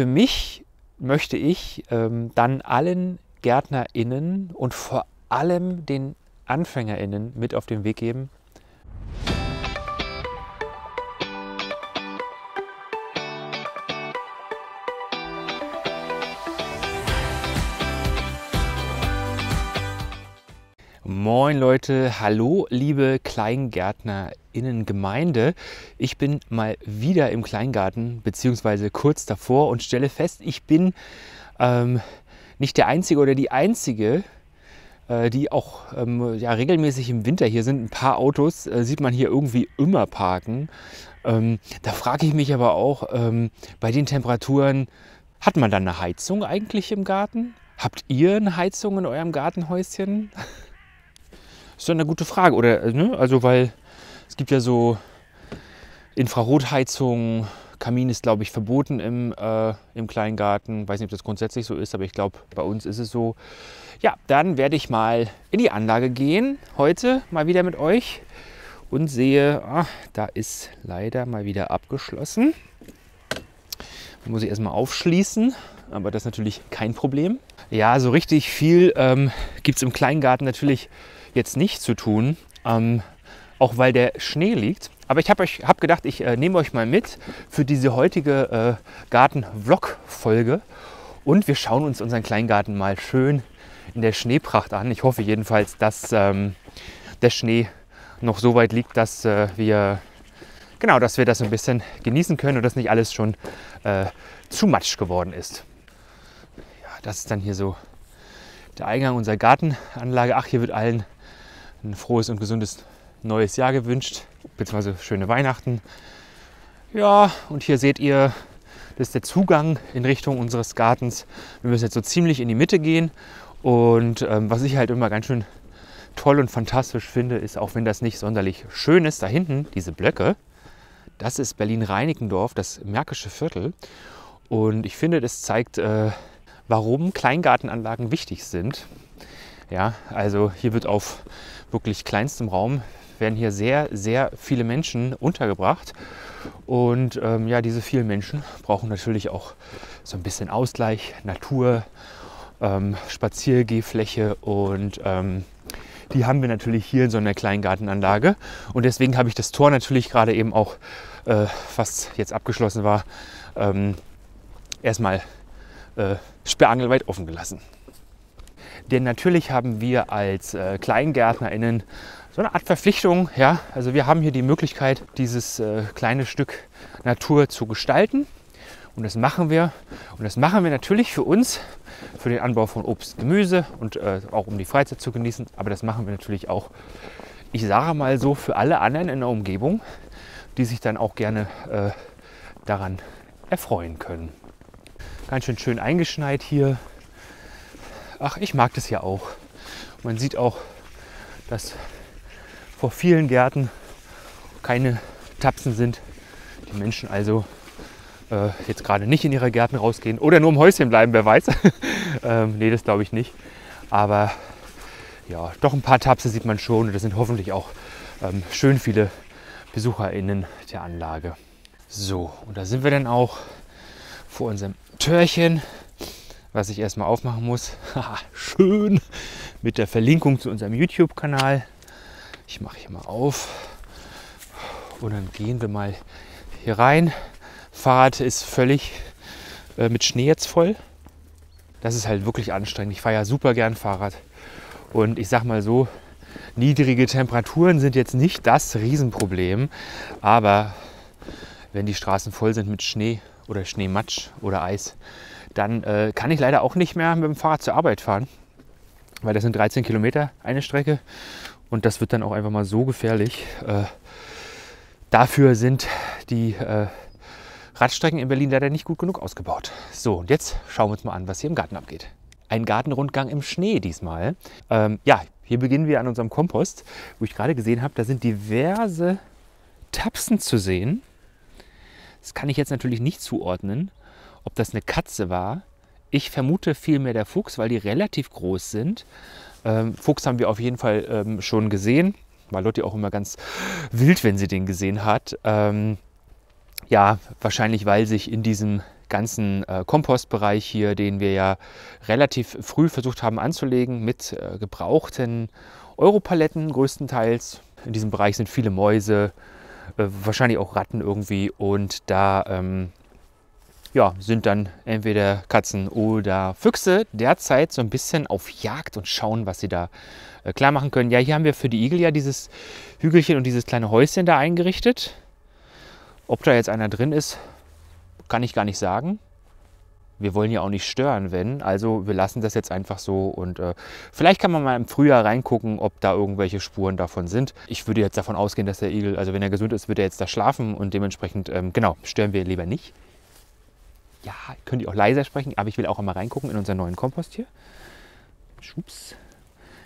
für mich möchte ich ähm, dann allen GärtnerInnen und vor allem den AnfängerInnen mit auf den Weg geben, Moin Leute, hallo liebe KleingärtnerInnen-Gemeinde. Ich bin mal wieder im Kleingarten, beziehungsweise kurz davor und stelle fest, ich bin ähm, nicht der Einzige oder die Einzige, äh, die auch ähm, ja, regelmäßig im Winter hier sind. Ein paar Autos äh, sieht man hier irgendwie immer parken. Ähm, da frage ich mich aber auch, ähm, bei den Temperaturen, hat man dann eine Heizung eigentlich im Garten? Habt ihr eine Heizung in eurem Gartenhäuschen? Das Ist doch eine gute Frage. Oder, ne? Also, weil es gibt ja so Infrarotheizung, Kamin ist, glaube ich, verboten im, äh, im Kleingarten. Weiß nicht, ob das grundsätzlich so ist, aber ich glaube, bei uns ist es so. Ja, dann werde ich mal in die Anlage gehen. Heute mal wieder mit euch und sehe, ach, da ist leider mal wieder abgeschlossen. Muss ich erstmal aufschließen, aber das ist natürlich kein Problem. Ja, so richtig viel ähm, gibt es im Kleingarten natürlich jetzt nicht zu tun, ähm, auch weil der Schnee liegt. Aber ich habe hab gedacht, ich äh, nehme euch mal mit für diese heutige äh, Garten-Vlog-Folge und wir schauen uns unseren Kleingarten mal schön in der Schneepracht an. Ich hoffe jedenfalls, dass ähm, der Schnee noch so weit liegt, dass äh, wir genau, dass wir das ein bisschen genießen können und dass nicht alles schon äh, zu matsch geworden ist. Ja, das ist dann hier so der Eingang unserer Gartenanlage. Ach, hier wird allen ein frohes und gesundes neues Jahr gewünscht, beziehungsweise schöne Weihnachten. Ja, und hier seht ihr, das ist der Zugang in Richtung unseres Gartens. Wir müssen jetzt so ziemlich in die Mitte gehen. Und ähm, was ich halt immer ganz schön toll und fantastisch finde, ist, auch wenn das nicht sonderlich schön ist, da hinten, diese Blöcke, das ist Berlin-Reinickendorf, das Märkische Viertel. Und ich finde, das zeigt, äh, warum Kleingartenanlagen wichtig sind. Ja, also hier wird auf wirklich kleinstem Raum werden hier sehr, sehr viele Menschen untergebracht. Und ähm, ja, diese vielen Menschen brauchen natürlich auch so ein bisschen Ausgleich, Natur, ähm, Spaziergehfläche und ähm, die haben wir natürlich hier in so einer kleinen Gartenanlage. Und deswegen habe ich das Tor natürlich gerade eben auch, äh, was jetzt abgeschlossen war, ähm, erstmal äh, sperrangelweit offen gelassen. Denn natürlich haben wir als äh, KleingärtnerInnen so eine Art Verpflichtung. Ja? Also wir haben hier die Möglichkeit, dieses äh, kleine Stück Natur zu gestalten. Und das machen wir. Und das machen wir natürlich für uns, für den Anbau von Obst, Gemüse und äh, auch um die Freizeit zu genießen. Aber das machen wir natürlich auch, ich sage mal so, für alle anderen in der Umgebung, die sich dann auch gerne äh, daran erfreuen können. Ganz schön schön eingeschneit hier ach, ich mag das ja auch. Man sieht auch, dass vor vielen Gärten keine Tapsen sind. Die Menschen also äh, jetzt gerade nicht in ihre Gärten rausgehen oder nur im Häuschen bleiben, wer weiß. ähm, nee, das glaube ich nicht. Aber ja, doch ein paar Tapse sieht man schon und das sind hoffentlich auch ähm, schön viele BesucherInnen der Anlage. So, und da sind wir dann auch vor unserem Türchen was ich erstmal aufmachen muss. schön mit der Verlinkung zu unserem YouTube-Kanal. Ich mache hier mal auf und dann gehen wir mal hier rein. Fahrrad ist völlig äh, mit Schnee jetzt voll. Das ist halt wirklich anstrengend. Ich fahre ja super gern Fahrrad. Und ich sag mal so, niedrige Temperaturen sind jetzt nicht das Riesenproblem. Aber wenn die Straßen voll sind mit Schnee oder Schneematsch oder Eis, dann äh, kann ich leider auch nicht mehr mit dem Fahrrad zur Arbeit fahren, weil das sind 13 Kilometer eine Strecke und das wird dann auch einfach mal so gefährlich. Äh, dafür sind die äh, Radstrecken in Berlin leider nicht gut genug ausgebaut. So, und jetzt schauen wir uns mal an, was hier im Garten abgeht. Ein Gartenrundgang im Schnee diesmal. Ähm, ja, hier beginnen wir an unserem Kompost, wo ich gerade gesehen habe, da sind diverse Tapsen zu sehen. Das kann ich jetzt natürlich nicht zuordnen ob das eine Katze war. Ich vermute vielmehr der Fuchs, weil die relativ groß sind. Ähm, Fuchs haben wir auf jeden Fall ähm, schon gesehen. War Lotti auch immer ganz wild, wenn sie den gesehen hat. Ähm, ja, wahrscheinlich, weil sich in diesem ganzen äh, Kompostbereich hier, den wir ja relativ früh versucht haben anzulegen, mit äh, gebrauchten Europaletten größtenteils. In diesem Bereich sind viele Mäuse, äh, wahrscheinlich auch Ratten irgendwie. Und da ähm, ja, sind dann entweder Katzen oder Füchse derzeit so ein bisschen auf Jagd und schauen, was sie da äh, klar machen können. Ja, hier haben wir für die Igel ja dieses Hügelchen und dieses kleine Häuschen da eingerichtet. Ob da jetzt einer drin ist, kann ich gar nicht sagen. Wir wollen ja auch nicht stören, wenn. Also wir lassen das jetzt einfach so und äh, vielleicht kann man mal im Frühjahr reingucken, ob da irgendwelche Spuren davon sind. Ich würde jetzt davon ausgehen, dass der Igel, also wenn er gesund ist, wird er jetzt da schlafen und dementsprechend, ähm, genau, stören wir lieber nicht. Ja, könnt ihr auch leiser sprechen, aber ich will auch einmal reingucken in unseren neuen Kompost hier. Schups,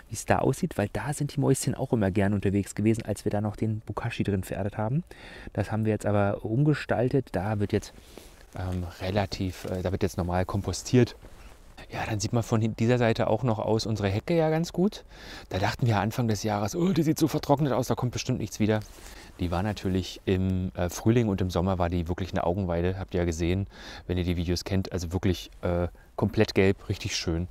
wie es da aussieht, weil da sind die Mäuschen auch immer gern unterwegs gewesen, als wir da noch den Bukashi drin vererdet haben. Das haben wir jetzt aber umgestaltet. Da wird jetzt ähm, relativ, äh, da wird jetzt normal kompostiert ja, dann sieht man von dieser Seite auch noch aus unsere Hecke ja ganz gut. Da dachten wir Anfang des Jahres, oh, die sieht so vertrocknet aus, da kommt bestimmt nichts wieder. Die war natürlich im äh, Frühling und im Sommer war die wirklich eine Augenweide, habt ihr ja gesehen, wenn ihr die Videos kennt. Also wirklich äh, komplett gelb, richtig schön.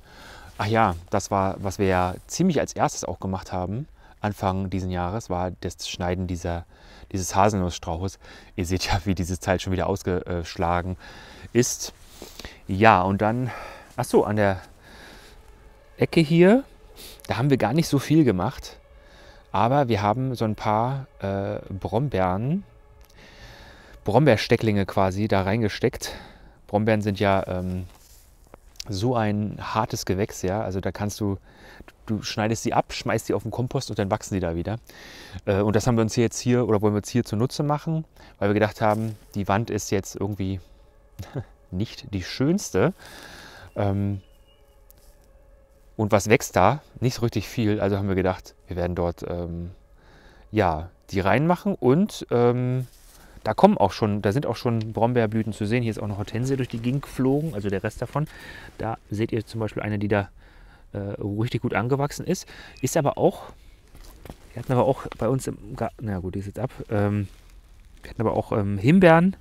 Ach ja, das war, was wir ja ziemlich als erstes auch gemacht haben, Anfang diesen Jahres, war das Schneiden dieser, dieses Haselnussstrauches. Ihr seht ja, wie dieses Teil schon wieder ausgeschlagen ist. Ja, und dann Achso, an der Ecke hier, da haben wir gar nicht so viel gemacht. Aber wir haben so ein paar äh, Brombeeren, Brombeerstecklinge quasi da reingesteckt. Brombeeren sind ja ähm, so ein hartes Gewächs, ja. Also da kannst du, du schneidest sie ab, schmeißt sie auf den Kompost und dann wachsen sie da wieder. Äh, und das haben wir uns hier jetzt hier oder wollen wir uns hier zunutze machen, weil wir gedacht haben, die Wand ist jetzt irgendwie nicht die schönste. Ähm, und was wächst da? Nicht so richtig viel. Also haben wir gedacht, wir werden dort ähm, ja, die reinmachen und ähm, da kommen auch schon, da sind auch schon Brombeerblüten zu sehen. Hier ist auch eine Hortensie durch die Gegend geflogen, also der Rest davon. Da seht ihr zum Beispiel eine, die da äh, richtig gut angewachsen ist. Ist aber auch, wir hatten aber auch bei uns im Garten, na gut, die ist jetzt ab, ähm, wir hatten aber auch ähm, Himbeeren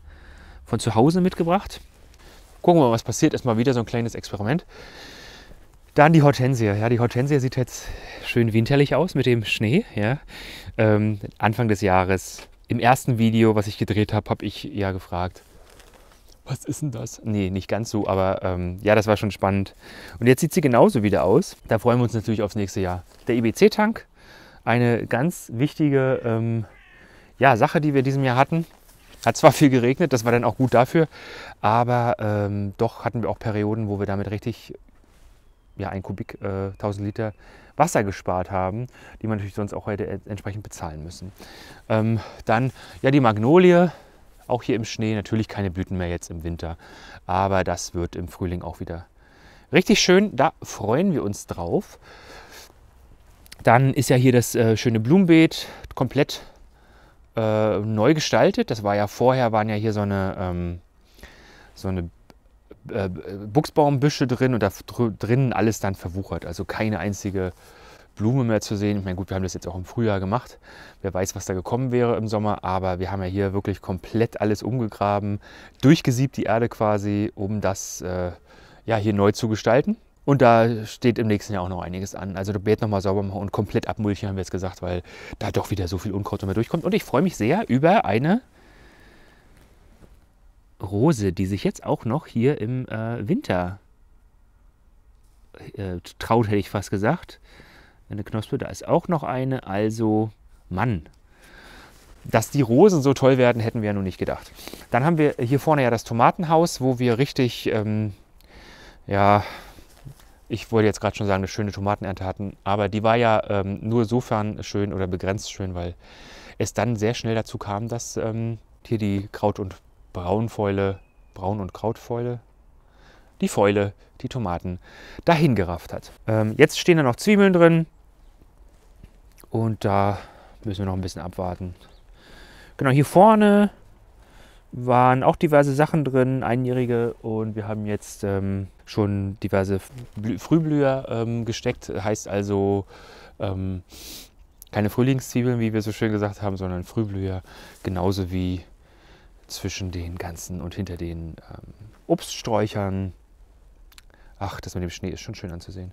von zu Hause mitgebracht. Gucken wir mal, was passiert. Erstmal wieder so ein kleines Experiment. Dann die Hortensie. Ja, die Hortensie sieht jetzt schön winterlich aus mit dem Schnee. Ja. Ähm, Anfang des Jahres, im ersten Video, was ich gedreht habe, habe ich ja gefragt, was ist denn das? Nee, nicht ganz so, aber ähm, ja, das war schon spannend. Und jetzt sieht sie genauso wieder aus. Da freuen wir uns natürlich aufs nächste Jahr. Der IBC-Tank, e eine ganz wichtige ähm, ja, Sache, die wir in diesem Jahr hatten. Hat zwar viel geregnet, das war dann auch gut dafür, aber ähm, doch hatten wir auch Perioden, wo wir damit richtig ja, ein Kubik äh, 1000 Liter Wasser gespart haben, die man natürlich sonst auch hätte entsprechend bezahlen müssen. Ähm, dann ja die Magnolie, auch hier im Schnee, natürlich keine Blüten mehr jetzt im Winter, aber das wird im Frühling auch wieder richtig schön, da freuen wir uns drauf. Dann ist ja hier das äh, schöne Blumenbeet komplett äh, neu gestaltet. Das war ja vorher, waren ja hier so eine, ähm, so eine äh, Buchsbaumbüsche drin und da drinnen alles dann verwuchert. Also keine einzige Blume mehr zu sehen. Ich meine, gut, wir haben das jetzt auch im Frühjahr gemacht. Wer weiß, was da gekommen wäre im Sommer. Aber wir haben ja hier wirklich komplett alles umgegraben, durchgesiebt die Erde quasi, um das äh, ja, hier neu zu gestalten. Und da steht im nächsten Jahr auch noch einiges an. Also das Beet nochmal sauber machen und komplett abmulchen, haben wir jetzt gesagt, weil da doch wieder so viel Unkraut immer durchkommt. Und ich freue mich sehr über eine Rose, die sich jetzt auch noch hier im äh, Winter äh, traut, hätte ich fast gesagt. Eine Knospe, da ist auch noch eine. Also, Mann, dass die Rosen so toll werden, hätten wir ja nun nicht gedacht. Dann haben wir hier vorne ja das Tomatenhaus, wo wir richtig, ähm, ja, ich wollte jetzt gerade schon sagen, eine schöne Tomatenernte hatten, aber die war ja ähm, nur sofern schön oder begrenzt schön, weil es dann sehr schnell dazu kam, dass ähm, hier die Kraut- und Braunfäule, Braun- und Krautfäule, die Fäule, die Tomaten dahin gerafft hat. Ähm, jetzt stehen da noch Zwiebeln drin und da müssen wir noch ein bisschen abwarten. Genau, hier vorne waren auch diverse Sachen drin, einjährige und wir haben jetzt ähm, schon diverse Blü Frühblüher ähm, gesteckt. Heißt also ähm, keine Frühlingszwiebeln, wie wir so schön gesagt haben, sondern Frühblüher, genauso wie zwischen den ganzen und hinter den ähm, Obststräuchern. Ach, das mit dem Schnee ist schon schön anzusehen.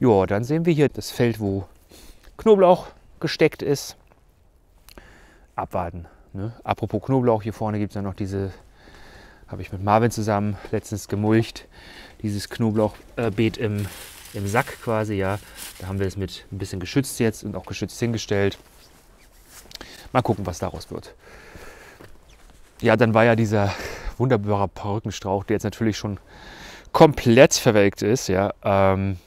Ja, dann sehen wir hier das Feld, wo Knoblauch gesteckt ist. Abwarten. Ne? Apropos Knoblauch, hier vorne gibt es ja noch diese, habe ich mit Marvin zusammen letztens gemulcht, dieses Knoblauchbeet äh, im, im Sack quasi, ja. Da haben wir es mit ein bisschen geschützt jetzt und auch geschützt hingestellt. Mal gucken, was daraus wird. Ja, dann war ja dieser wunderbare Perückenstrauch, der jetzt natürlich schon komplett verwelkt ist, ja. Ähm,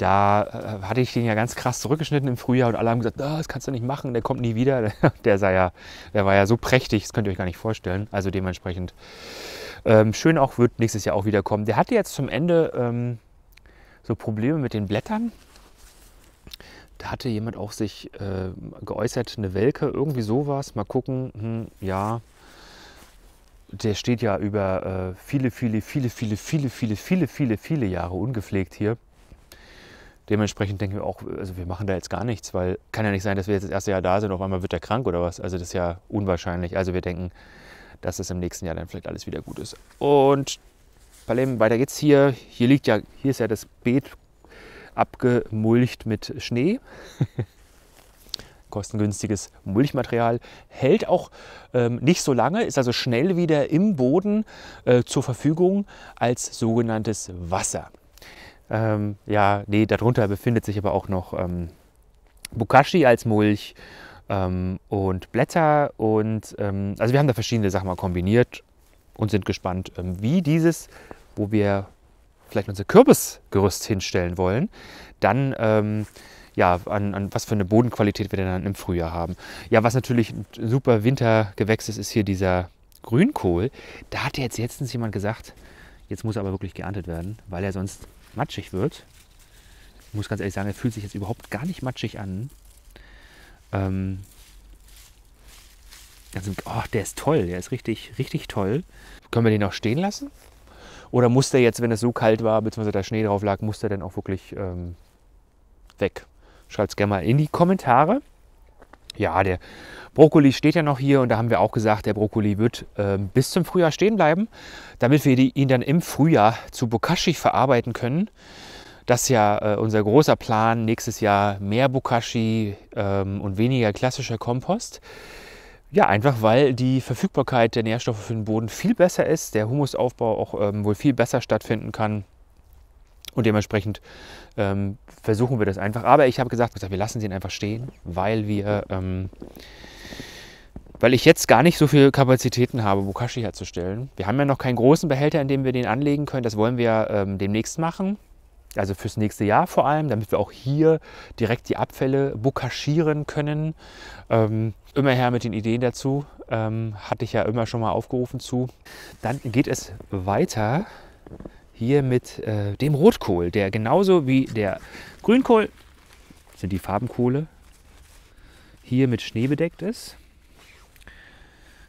da äh, hatte ich den ja ganz krass zurückgeschnitten im Frühjahr und alle haben gesagt, oh, das kannst du nicht machen, der kommt nie wieder. Der, sah ja, der war ja so prächtig, das könnt ihr euch gar nicht vorstellen. Also dementsprechend ähm, schön auch, wird nächstes Jahr auch wieder kommen. Der hatte jetzt zum Ende ähm, so Probleme mit den Blättern. Da hatte jemand auch sich äh, geäußert, eine Welke, irgendwie sowas. Mal gucken, hm, ja, der steht ja über äh, viele, viele, viele, viele, viele, viele, viele, viele Jahre ungepflegt hier dementsprechend denken wir auch, also wir machen da jetzt gar nichts, weil kann ja nicht sein, dass wir jetzt das erste Jahr da sind, auf einmal wird er krank oder was. Also das ist ja unwahrscheinlich. Also wir denken, dass es das im nächsten Jahr dann vielleicht alles wieder gut ist. Und Palem, weiter geht's hier. Hier liegt ja, hier ist ja das Beet abgemulcht mit Schnee. Kostengünstiges Mulchmaterial hält auch ähm, nicht so lange, ist also schnell wieder im Boden äh, zur Verfügung als sogenanntes Wasser. Ähm, ja, nee, darunter befindet sich aber auch noch ähm, Bokashi als Mulch ähm, und Blätter. Und ähm, also wir haben da verschiedene Sachen mal kombiniert und sind gespannt, ähm, wie dieses, wo wir vielleicht unser Kürbisgerüst hinstellen wollen, dann ähm, ja, an, an, was für eine Bodenqualität wir denn dann im Frühjahr haben. Ja, was natürlich ein super Wintergewächs ist, ist hier dieser Grünkohl. Da hat jetzt letztens jemand gesagt, jetzt muss er aber wirklich geerntet werden, weil er sonst matschig wird. Ich muss ganz ehrlich sagen, er fühlt sich jetzt überhaupt gar nicht matschig an. Ähm, also, oh, der ist toll, der ist richtig, richtig toll. Können wir den auch stehen lassen? Oder muss der jetzt, wenn es so kalt war, beziehungsweise da Schnee drauf lag, muss der dann auch wirklich ähm, weg? Schreibt es gerne mal in die Kommentare ja, der Brokkoli steht ja noch hier und da haben wir auch gesagt, der Brokkoli wird äh, bis zum Frühjahr stehen bleiben, damit wir die, ihn dann im Frühjahr zu Bokashi verarbeiten können. Das ist ja äh, unser großer Plan, nächstes Jahr mehr Bokashi ähm, und weniger klassischer Kompost. Ja, einfach weil die Verfügbarkeit der Nährstoffe für den Boden viel besser ist, der Humusaufbau auch ähm, wohl viel besser stattfinden kann und dementsprechend ähm, versuchen wir das einfach. Aber ich habe gesagt, wir lassen den einfach stehen, weil wir, ähm, weil ich jetzt gar nicht so viele Kapazitäten habe, Bokashi herzustellen. Wir haben ja noch keinen großen Behälter, in dem wir den anlegen können. Das wollen wir ähm, demnächst machen. Also fürs nächste Jahr vor allem, damit wir auch hier direkt die Abfälle bukaschieren können. Ähm, immer her mit den Ideen dazu. Ähm, hatte ich ja immer schon mal aufgerufen zu. Dann geht es weiter hier mit äh, dem Rotkohl, der genauso wie der Grünkohl sind die Farbenkohle. Hier mit Schnee bedeckt ist.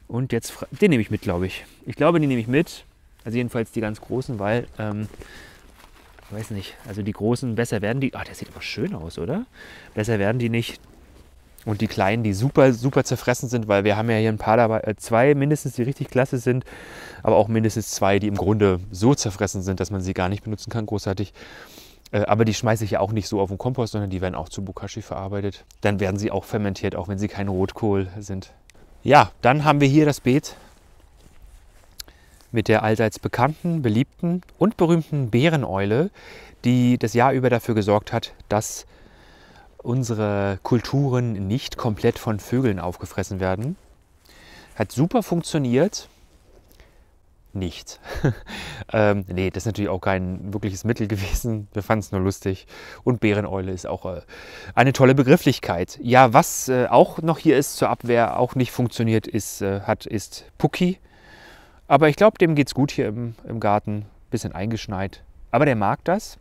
Und jetzt, den nehme ich mit, glaube ich. Ich glaube, den nehme ich mit. Also jedenfalls die ganz großen, weil, ähm, weiß nicht, also die großen, besser werden die, ah, oh, der sieht aber schön aus, oder? Besser werden die nicht. Und die kleinen, die super, super zerfressen sind, weil wir haben ja hier ein paar dabei, äh, zwei mindestens, die richtig klasse sind, aber auch mindestens zwei, die im Grunde so zerfressen sind, dass man sie gar nicht benutzen kann, großartig. Äh, aber die schmeiße ich ja auch nicht so auf den Kompost, sondern die werden auch zu Bokashi verarbeitet. Dann werden sie auch fermentiert, auch wenn sie kein Rotkohl sind. Ja, dann haben wir hier das Beet mit der allseits bekannten, beliebten und berühmten Bäreneule, die das Jahr über dafür gesorgt hat, dass unsere Kulturen nicht komplett von Vögeln aufgefressen werden. Hat super funktioniert nicht. ähm, nee, das ist natürlich auch kein wirkliches Mittel gewesen. Wir fanden es nur lustig. Und Bäreneule ist auch äh, eine tolle Begrifflichkeit. Ja, was äh, auch noch hier ist zur Abwehr, auch nicht funktioniert ist, äh, hat, ist Pucki. Aber ich glaube, dem geht es gut hier im, im Garten. Bisschen eingeschneit. Aber der mag das.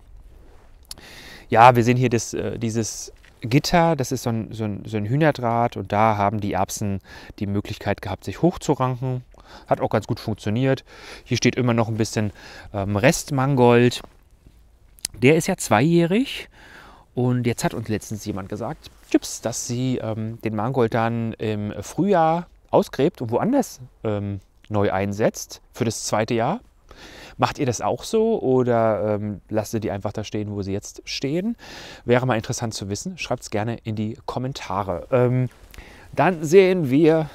Ja, wir sehen hier das, äh, dieses Gitter, das ist so ein, so, ein, so ein Hühnerdraht und da haben die Erbsen die Möglichkeit gehabt, sich hochzuranken. Hat auch ganz gut funktioniert. Hier steht immer noch ein bisschen ähm, Restmangold. Der ist ja zweijährig. Und jetzt hat uns letztens jemand gesagt, Chips, dass sie ähm, den Mangold dann im Frühjahr ausgräbt und woanders ähm, neu einsetzt für das zweite Jahr. Macht ihr das auch so oder ähm, lasst ihr die einfach da stehen, wo sie jetzt stehen? Wäre mal interessant zu wissen. Schreibt es gerne in die Kommentare. Ähm, dann sehen wir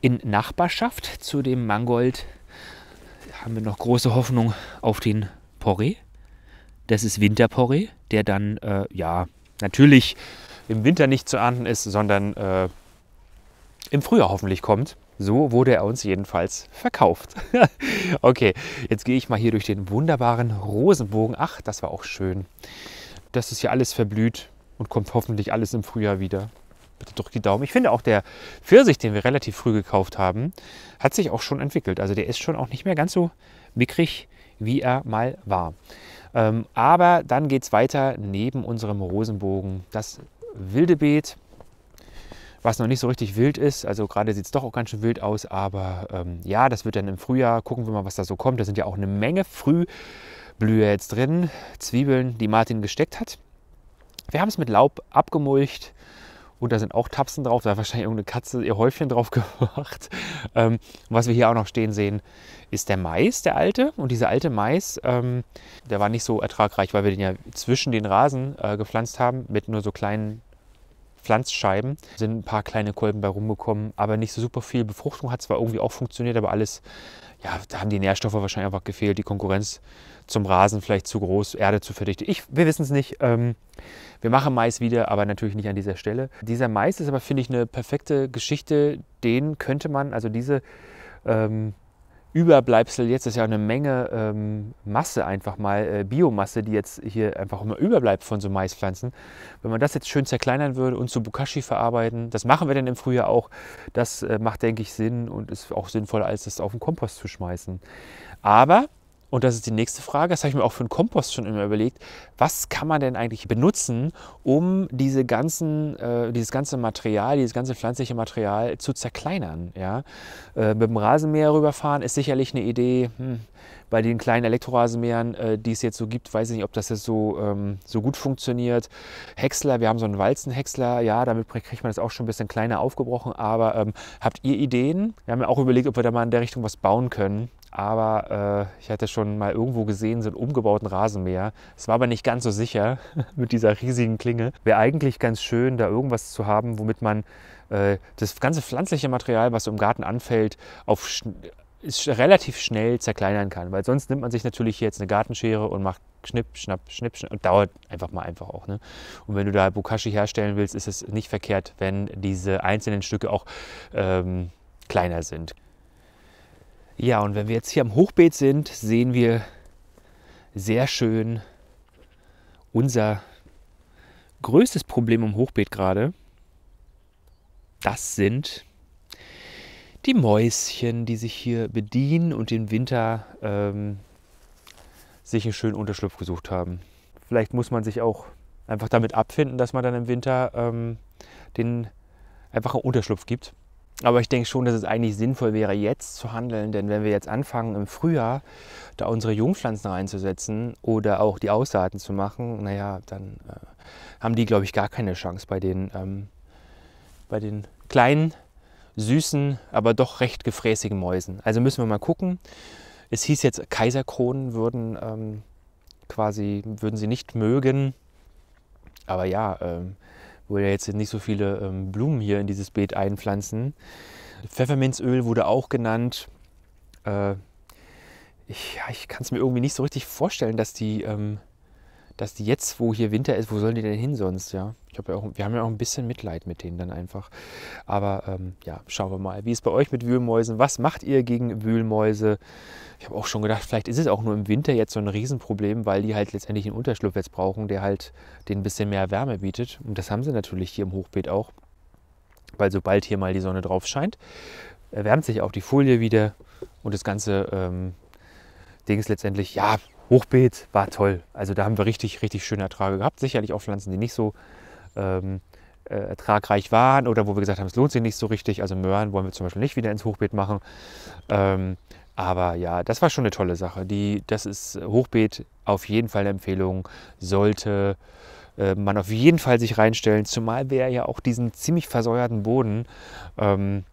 in Nachbarschaft zu dem Mangold haben wir noch große Hoffnung auf den Porree. Das ist Winterporree, der dann, äh, ja, natürlich im Winter nicht zu ernten ist, sondern äh, im Frühjahr hoffentlich kommt. So wurde er uns jedenfalls verkauft. okay, jetzt gehe ich mal hier durch den wunderbaren Rosenbogen. Ach, das war auch schön. Das ist ja alles verblüht und kommt hoffentlich alles im Frühjahr wieder bitte drückt die Daumen. Ich finde auch der Pfirsich, den wir relativ früh gekauft haben, hat sich auch schon entwickelt. Also der ist schon auch nicht mehr ganz so mickrig, wie er mal war. Ähm, aber dann geht es weiter neben unserem Rosenbogen. Das wilde Beet, was noch nicht so richtig wild ist. Also gerade sieht es doch auch ganz schön wild aus. Aber ähm, ja, das wird dann im Frühjahr. Gucken wir mal, was da so kommt. Da sind ja auch eine Menge Frühblühe jetzt drin. Zwiebeln, die Martin gesteckt hat. Wir haben es mit Laub abgemulcht und da sind auch Tapsen drauf. Da hat wahrscheinlich irgendeine Katze ihr Häufchen drauf gemacht. Ähm, was wir hier auch noch stehen sehen, ist der Mais, der alte. Und dieser alte Mais, ähm, der war nicht so ertragreich, weil wir den ja zwischen den Rasen äh, gepflanzt haben mit nur so kleinen Pflanzscheiben. Sind ein paar kleine Kolben bei rumgekommen, aber nicht so super viel. Befruchtung hat zwar irgendwie auch funktioniert, aber alles, ja, da haben die Nährstoffe wahrscheinlich einfach gefehlt. Die Konkurrenz zum Rasen vielleicht zu groß, Erde zu verdichtet. Ich, wir wissen es nicht. Ähm, wir machen Mais wieder, aber natürlich nicht an dieser Stelle. Dieser Mais ist aber, finde ich, eine perfekte Geschichte. Den könnte man, also diese ähm, Überbleibsel, jetzt ist ja eine Menge ähm, Masse einfach mal, äh, Biomasse, die jetzt hier einfach immer überbleibt von so Maispflanzen. Wenn man das jetzt schön zerkleinern würde und zu Bukashi verarbeiten, das machen wir dann im Frühjahr auch, das äh, macht, denke ich, Sinn und ist auch sinnvoller, als das auf den Kompost zu schmeißen. Aber und das ist die nächste Frage, das habe ich mir auch für den Kompost schon immer überlegt, was kann man denn eigentlich benutzen, um diese ganzen, äh, dieses ganze Material, dieses ganze pflanzliche Material zu zerkleinern. Ja? Äh, mit dem Rasenmäher rüberfahren ist sicherlich eine Idee. Hm, bei den kleinen Elektrorasenmähern, äh, die es jetzt so gibt, weiß ich nicht, ob das jetzt so, ähm, so gut funktioniert. Häcksler, wir haben so einen Walzenhäcksler, ja, damit kriegt man das auch schon ein bisschen kleiner aufgebrochen. Aber ähm, habt ihr Ideen? Wir haben ja auch überlegt, ob wir da mal in der Richtung was bauen können aber äh, ich hatte schon mal irgendwo gesehen, so einen umgebauten Rasenmäher. Es war aber nicht ganz so sicher mit dieser riesigen Klinge. Wäre eigentlich ganz schön, da irgendwas zu haben, womit man äh, das ganze pflanzliche Material, was im Garten anfällt, auf schn relativ schnell zerkleinern kann. Weil sonst nimmt man sich natürlich hier jetzt eine Gartenschere und macht Schnipp, Schnapp, Schnipp, Schnapp. Und Dauert einfach mal einfach auch. Ne? Und wenn du da Bokashi herstellen willst, ist es nicht verkehrt, wenn diese einzelnen Stücke auch ähm, kleiner sind. Ja, und wenn wir jetzt hier am Hochbeet sind, sehen wir sehr schön unser größtes Problem im Hochbeet gerade. Das sind die Mäuschen, die sich hier bedienen und den Winter ähm, sich einen schönen Unterschlupf gesucht haben. Vielleicht muss man sich auch einfach damit abfinden, dass man dann im Winter ähm, den einfach einen Unterschlupf gibt. Aber ich denke schon, dass es eigentlich sinnvoll wäre, jetzt zu handeln, denn wenn wir jetzt anfangen, im Frühjahr da unsere Jungpflanzen reinzusetzen oder auch die Aussaaten zu machen, naja, dann äh, haben die, glaube ich, gar keine Chance bei den, ähm, bei den kleinen, süßen, aber doch recht gefräßigen Mäusen. Also müssen wir mal gucken. Es hieß jetzt, Kaiserkronen würden ähm, quasi, würden sie nicht mögen. Aber ja, ähm, wo ja jetzt nicht so viele ähm, Blumen hier in dieses Beet einpflanzen. Pfefferminzöl wurde auch genannt. Äh, ich, ja, ich kann es mir irgendwie nicht so richtig vorstellen, dass die ähm, dass die jetzt, wo hier Winter ist, wo sollen die denn hin sonst, ja? Ich hab ja auch, wir haben ja auch ein bisschen Mitleid mit denen dann einfach. Aber ähm, ja, schauen wir mal, wie ist bei euch mit Wühlmäusen? Was macht ihr gegen Wühlmäuse? Ich habe auch schon gedacht, vielleicht ist es auch nur im Winter jetzt so ein Riesenproblem, weil die halt letztendlich einen Unterschlupf jetzt brauchen, der halt den ein bisschen mehr Wärme bietet. Und das haben sie natürlich hier im Hochbeet auch. Weil sobald hier mal die Sonne drauf scheint, erwärmt sich auch die Folie wieder und das ganze ähm, Ding ist letztendlich, ja, Hochbeet war toll. Also da haben wir richtig, richtig schöne Erträge gehabt. Sicherlich auch Pflanzen, die nicht so ähm, äh, ertragreich waren oder wo wir gesagt haben, es lohnt sich nicht so richtig. Also Möhren wollen wir zum Beispiel nicht wieder ins Hochbeet machen. Ähm, aber ja, das war schon eine tolle Sache. Die, das ist äh, Hochbeet auf jeden Fall eine Empfehlung. Sollte äh, man auf jeden Fall sich reinstellen, zumal wir ja auch diesen ziemlich versäuerten Boden ähm,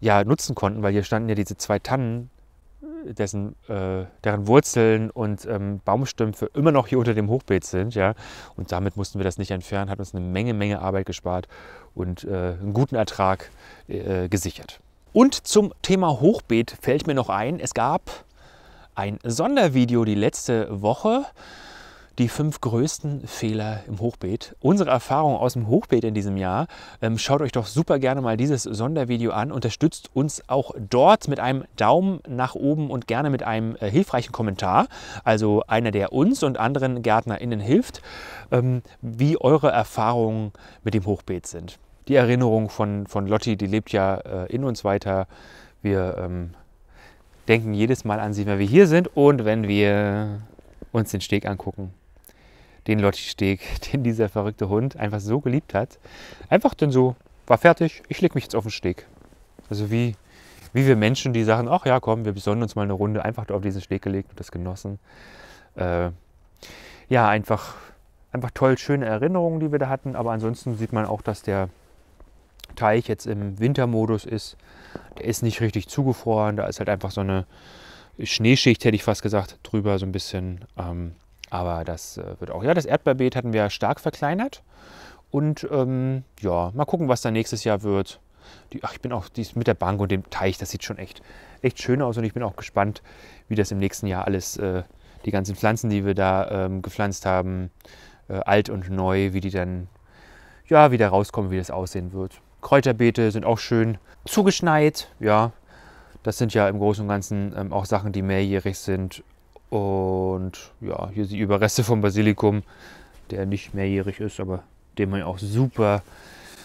ja, nutzen konnten, weil hier standen ja diese zwei Tannen dessen, äh, deren Wurzeln und ähm, Baumstümpfe immer noch hier unter dem Hochbeet sind. Ja? Und damit mussten wir das nicht entfernen, hat uns eine Menge, Menge Arbeit gespart und äh, einen guten Ertrag äh, gesichert. Und zum Thema Hochbeet fällt mir noch ein, es gab ein Sondervideo die letzte Woche die fünf größten Fehler im Hochbeet. Unsere Erfahrung aus dem Hochbeet in diesem Jahr. Ähm, schaut euch doch super gerne mal dieses Sondervideo an. Unterstützt uns auch dort mit einem Daumen nach oben und gerne mit einem äh, hilfreichen Kommentar. Also einer, der uns und anderen GärtnerInnen hilft, ähm, wie eure Erfahrungen mit dem Hochbeet sind. Die Erinnerung von, von Lotti, die lebt ja äh, in uns weiter. Wir ähm, denken jedes Mal an sie, wenn wir hier sind und wenn wir uns den Steg angucken den Lotti-Steg, den dieser verrückte Hund einfach so geliebt hat. Einfach denn so, war fertig, ich lege mich jetzt auf den Steg. Also wie, wie wir Menschen, die sagen, ach ja, komm, wir besonnen uns mal eine Runde, einfach auf diesen Steg gelegt und das genossen. Äh, ja, einfach, einfach toll, schöne Erinnerungen, die wir da hatten. Aber ansonsten sieht man auch, dass der Teich jetzt im Wintermodus ist. Der ist nicht richtig zugefroren, da ist halt einfach so eine Schneeschicht, hätte ich fast gesagt, drüber so ein bisschen. Ähm, aber das äh, wird auch, ja, das Erdbeerbeet hatten wir stark verkleinert. Und ähm, ja, mal gucken, was da nächstes Jahr wird. Die, ach, ich bin auch dies mit der Bank und dem Teich, das sieht schon echt, echt schön aus und ich bin auch gespannt, wie das im nächsten Jahr alles, äh, die ganzen Pflanzen, die wir da ähm, gepflanzt haben, äh, alt und neu, wie die dann, ja, wieder rauskommen, wie das aussehen wird. Kräuterbeete sind auch schön zugeschneit, ja. Das sind ja im Großen und Ganzen ähm, auch Sachen, die mehrjährig sind. Und ja, hier die Überreste vom Basilikum, der nicht mehrjährig ist, aber den man ja auch super,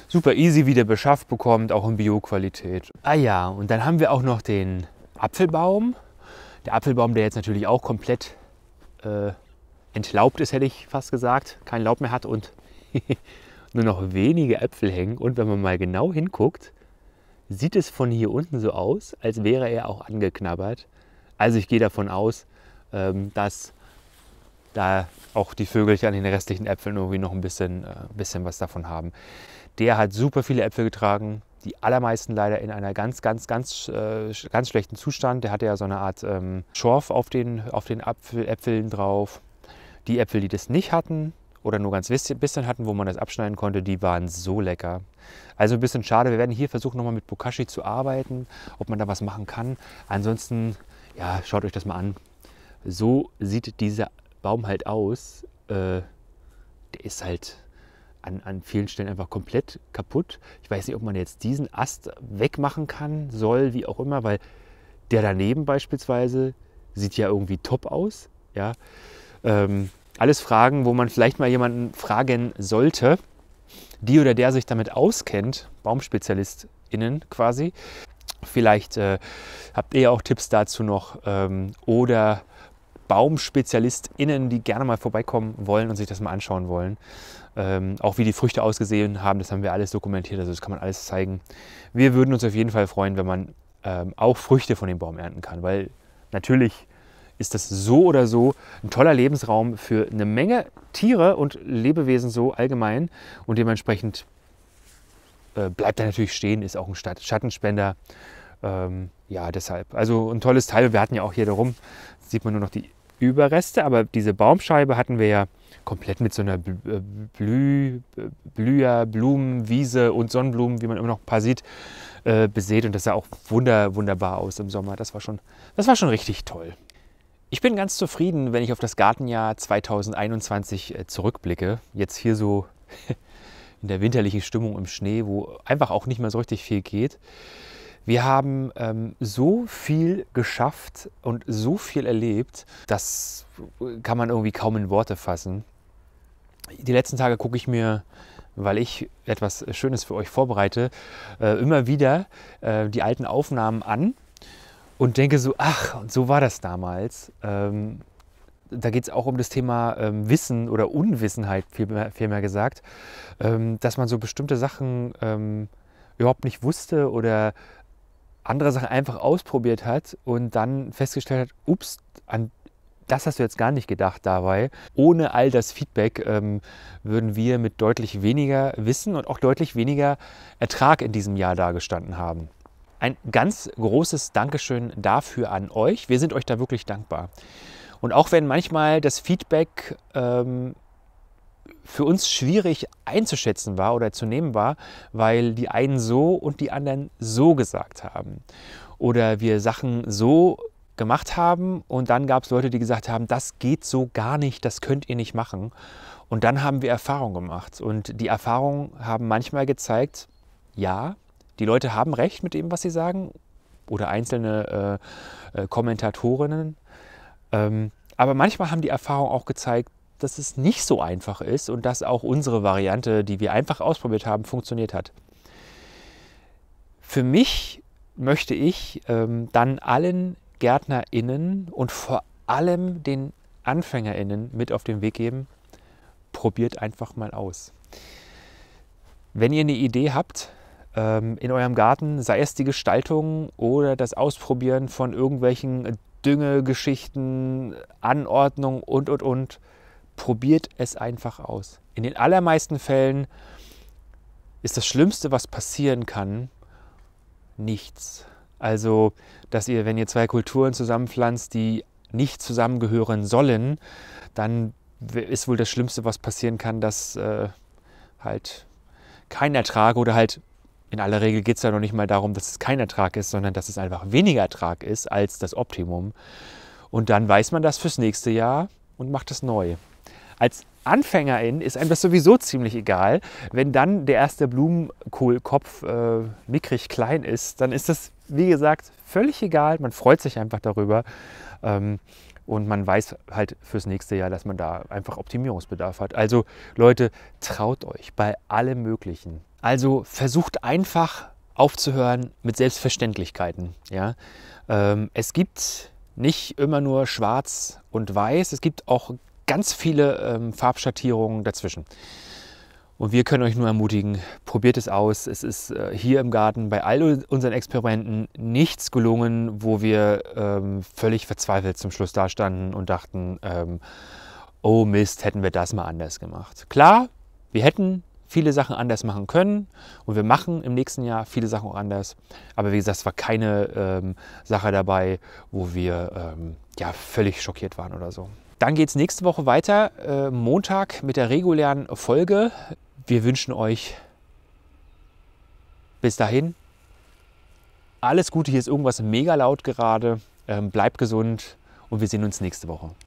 super easy wieder beschafft bekommt, auch in Bio-Qualität. Ah ja, und dann haben wir auch noch den Apfelbaum. Der Apfelbaum, der jetzt natürlich auch komplett äh, entlaubt ist, hätte ich fast gesagt, kein Laub mehr hat und nur noch wenige Äpfel hängen. Und wenn man mal genau hinguckt, sieht es von hier unten so aus, als wäre er auch angeknabbert. Also ich gehe davon aus, ähm, dass da auch die Vögelchen an den restlichen Äpfeln irgendwie noch ein bisschen, äh, bisschen was davon haben. Der hat super viele Äpfel getragen, die allermeisten leider in einer ganz, ganz, ganz, äh, ganz schlechten Zustand. Der hatte ja so eine Art ähm, Schorf auf den, auf den Apfel, Äpfeln drauf. Die Äpfel, die das nicht hatten, oder nur ganz bisschen hatten, wo man das abschneiden konnte, die waren so lecker. Also ein bisschen schade. Wir werden hier versuchen, nochmal mit Bokashi zu arbeiten, ob man da was machen kann. Ansonsten, ja, schaut euch das mal an so sieht dieser Baum halt aus. Äh, der ist halt an, an vielen Stellen einfach komplett kaputt. Ich weiß nicht, ob man jetzt diesen Ast wegmachen kann, soll, wie auch immer, weil der daneben beispielsweise sieht ja irgendwie top aus. Ja. Ähm, alles Fragen, wo man vielleicht mal jemanden fragen sollte, die oder der sich damit auskennt, BaumspezialistInnen quasi. Vielleicht äh, habt ihr auch Tipps dazu noch ähm, oder BaumspezialistInnen, die gerne mal vorbeikommen wollen und sich das mal anschauen wollen. Ähm, auch wie die Früchte ausgesehen haben, das haben wir alles dokumentiert, also das kann man alles zeigen. Wir würden uns auf jeden Fall freuen, wenn man ähm, auch Früchte von dem Baum ernten kann, weil natürlich ist das so oder so ein toller Lebensraum für eine Menge Tiere und Lebewesen so allgemein und dementsprechend äh, bleibt er natürlich stehen, ist auch ein Schattenspender. Ähm, ja, deshalb. Also ein tolles Teil. Wir hatten ja auch hier darum, sieht man nur noch die Überreste, aber diese Baumscheibe hatten wir ja komplett mit so einer äh, Blü, Blüher, Blumenwiese und Sonnenblumen, wie man immer noch ein paar sieht, äh, besät. Und das sah auch wunder, wunderbar aus im Sommer. Das war, schon, das war schon richtig toll. Ich bin ganz zufrieden, wenn ich auf das Gartenjahr 2021 äh, zurückblicke. Jetzt hier so in der winterlichen Stimmung im Schnee, wo einfach auch nicht mehr so richtig viel geht. Wir haben ähm, so viel geschafft und so viel erlebt, das äh, kann man irgendwie kaum in Worte fassen. Die letzten Tage gucke ich mir, weil ich etwas Schönes für euch vorbereite, äh, immer wieder äh, die alten Aufnahmen an und denke so, ach, und so war das damals. Ähm, da geht es auch um das Thema ähm, Wissen oder Unwissenheit, vielmehr, vielmehr gesagt, ähm, dass man so bestimmte Sachen ähm, überhaupt nicht wusste oder andere Sachen einfach ausprobiert hat und dann festgestellt hat, ups, an das hast du jetzt gar nicht gedacht dabei. Ohne all das Feedback ähm, würden wir mit deutlich weniger Wissen und auch deutlich weniger Ertrag in diesem Jahr dagestanden haben. Ein ganz großes Dankeschön dafür an euch. Wir sind euch da wirklich dankbar. Und auch wenn manchmal das Feedback ähm, für uns schwierig einzuschätzen war oder zu nehmen war, weil die einen so und die anderen so gesagt haben. Oder wir Sachen so gemacht haben und dann gab es Leute, die gesagt haben, das geht so gar nicht, das könnt ihr nicht machen. Und dann haben wir Erfahrung gemacht und die Erfahrungen haben manchmal gezeigt, ja, die Leute haben recht mit dem, was sie sagen oder einzelne äh, äh, Kommentatorinnen. Ähm, aber manchmal haben die Erfahrungen auch gezeigt, dass es nicht so einfach ist und dass auch unsere Variante, die wir einfach ausprobiert haben, funktioniert hat. Für mich möchte ich ähm, dann allen GärtnerInnen und vor allem den AnfängerInnen mit auf den Weg geben, probiert einfach mal aus. Wenn ihr eine Idee habt ähm, in eurem Garten, sei es die Gestaltung oder das Ausprobieren von irgendwelchen Düngegeschichten, Anordnung und und und, probiert es einfach aus. In den allermeisten Fällen ist das Schlimmste, was passieren kann, nichts. Also, dass ihr, wenn ihr zwei Kulturen zusammenpflanzt, die nicht zusammengehören sollen, dann ist wohl das Schlimmste, was passieren kann, dass äh, halt kein Ertrag oder halt in aller Regel geht es ja noch nicht mal darum, dass es kein Ertrag ist, sondern dass es einfach weniger Ertrag ist als das Optimum. Und dann weiß man das fürs nächste Jahr und macht es neu. Als Anfängerin ist einem das sowieso ziemlich egal. Wenn dann der erste Blumenkohlkopf äh, mickrig klein ist, dann ist das, wie gesagt, völlig egal. Man freut sich einfach darüber. Ähm, und man weiß halt fürs nächste Jahr, dass man da einfach Optimierungsbedarf hat. Also Leute, traut euch bei allem Möglichen. Also versucht einfach aufzuhören mit Selbstverständlichkeiten. Ja? Ähm, es gibt nicht immer nur schwarz und weiß. Es gibt auch ganz viele ähm, Farbschattierungen dazwischen. Und wir können euch nur ermutigen, probiert es aus. Es ist äh, hier im Garten bei all unseren Experimenten nichts gelungen, wo wir ähm, völlig verzweifelt zum Schluss dastanden und dachten, ähm, oh Mist, hätten wir das mal anders gemacht. Klar, wir hätten viele Sachen anders machen können und wir machen im nächsten Jahr viele Sachen auch anders. Aber wie gesagt, es war keine ähm, Sache dabei, wo wir ähm, ja, völlig schockiert waren oder so. Dann geht es nächste Woche weiter, äh, Montag mit der regulären Folge. Wir wünschen euch bis dahin alles Gute. Hier ist irgendwas mega laut gerade. Ähm, bleibt gesund und wir sehen uns nächste Woche.